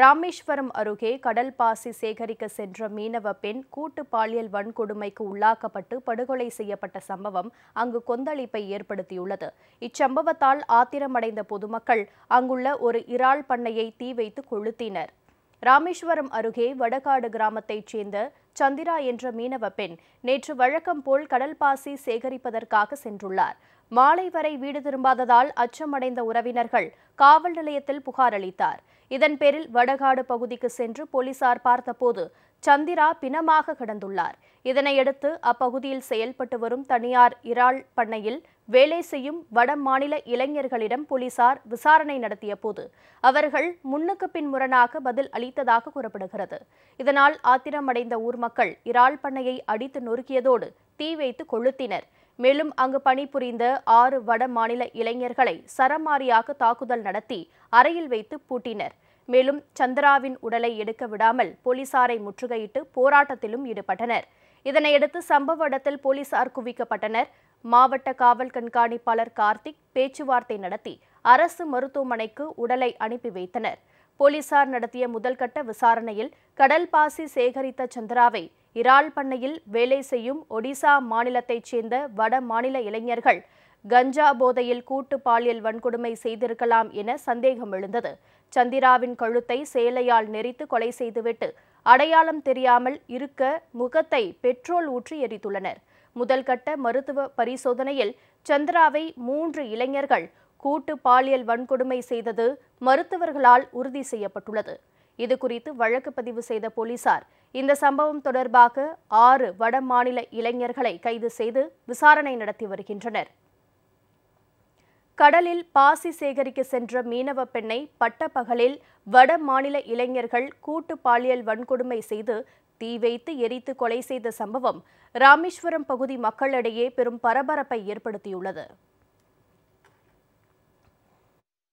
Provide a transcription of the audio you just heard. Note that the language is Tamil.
ராமேஸ்வரம் அருகே கடல் பாசி சேகரிக்க சென்ற மீனவ பெண் கூட்டு பாலியல் வன்கொடுமைக்கு உள்ளாக்கப்பட்டு படுகொலை செய்யப்பட்ட சம்பவம் அங்கு கொந்தளிப்பை ஏற்படுத்தியுள்ளது இச்சம்பவத்தால் ஆத்திரமடைந்த பொதுமக்கள் அங்குள்ள ஒரு இறால் பண்ணையை தீ வைத்து கொளுத்தினர் ராமேஸ்வரம் அருகே வடகாடு கிராமத்தைச் சேர்ந்த சந்திரா என்ற மீனவ பெண் நேற்று வழக்கம் போல் கடல் பாசி சேகரிப்பதற்காக சென்றுள்ளார் மாலை வரை வீடு திரும்பாததால் அச்சமடைந்த உறவினர்கள் காவல் நிலையத்தில் புகார் அளித்தார் இதன் பேரில் வடகாடு பகுதிக்கு சென்று போலீசார் பார்த்தபோது சந்திரா பிணமாக கிடந்துள்ளார் இதனையடுத்து அப்பகுதியில் செயல்பட்டு வரும் தனியார் இறால் பண்ணையில் வேலை செய்யும் வட மாநில இளைஞர்களிடம் போலீசார் விசாரணை நடத்திய போது அவர்கள் முன்னுக்கு பின் முரணாக பதில் அளித்ததாக கூறப்படுகிறது இதனால் ஆத்திரமடைந்த ஊர் மக்கள் இறால் பண்ணையை அடித்து நொறுக்கியதோடு தீ வைத்து கொளுத்தினர் மேலும் அங்கு பணிபுரிந்த ஆறு வட மாநில இளைஞர்களை சரமாரியாக தாக்குதல் நடத்தி அறையில் வைத்து பூட்டினர் மேலும் சந்திராவின் உடலை எடுக்க விடாமல் போலீசாரை முற்றுகையிட்டு போராட்டத்திலும் ஈடுபட்டனர் இதனையடுத்து சம்பவ இடத்தில் போலீசார் குவிக்கப்பட்டனர் மாவட்ட காவல் கண்காணிப்பாளர் கார்த்திக் பேச்சுவார்த்தை நடத்தி அரசு மருத்துவமனைக்கு உடலை அனுப்பி வைத்தனர் போலீசார் நடத்திய முதல்கட்ட விசாரணையில் கடல் பாசி சேகரித்த சந்திராவை இறால் பண்ணையில் வேலை செய்யும் ஒடிசா மாநிலத்தைச் சேர்ந்த வட மாநில இளைஞர்கள் கஞ்சா போதையில் கூட்டு பாலியல் வன்கொடுமை செய்திருக்கலாம் என சந்தேகம் எழுந்தது சந்திராவின் கழுத்தை சேலையால் நெறித்து கொலை செய்துவிட்டு அடையாளம் தெரியாமல் இருக்க முகத்தை பெட்ரோல் ஊற்றி எரித்துள்ளனர் முதல்கட்ட மருத்துவ பரிசோதனையில் சந்திராவை மூன்று இளைஞர்கள் கூட்டு பாலியல் வன்கொடுமை செய்தது மருத்துவர்களால் உறுதி செய்யப்பட்டுள்ளது இது குறித்து வழக்கு பதிவு செய்த போலீசார் இந்த சம்பவம் தொடர்பாக ஆறு வட மாநில இளைஞர்களை கைது செய்து விசாரணை நடத்தி வருகின்றனர் கடலில் பாசி சேகரிக்க சென்ற மீனவ பெண்ணை பட்டப்பகலில் வட மாநில இளைஞர்கள் கூட்டு பாலியல் வன்கொடுமை செய்து தீ வைத்து எரித்து கொலை செய்த சம்பவம் ராமேஸ்வரம் பகுதி மக்களிடையே பெரும் பரபரப்பை ஏற்படுத்தியுள்ளது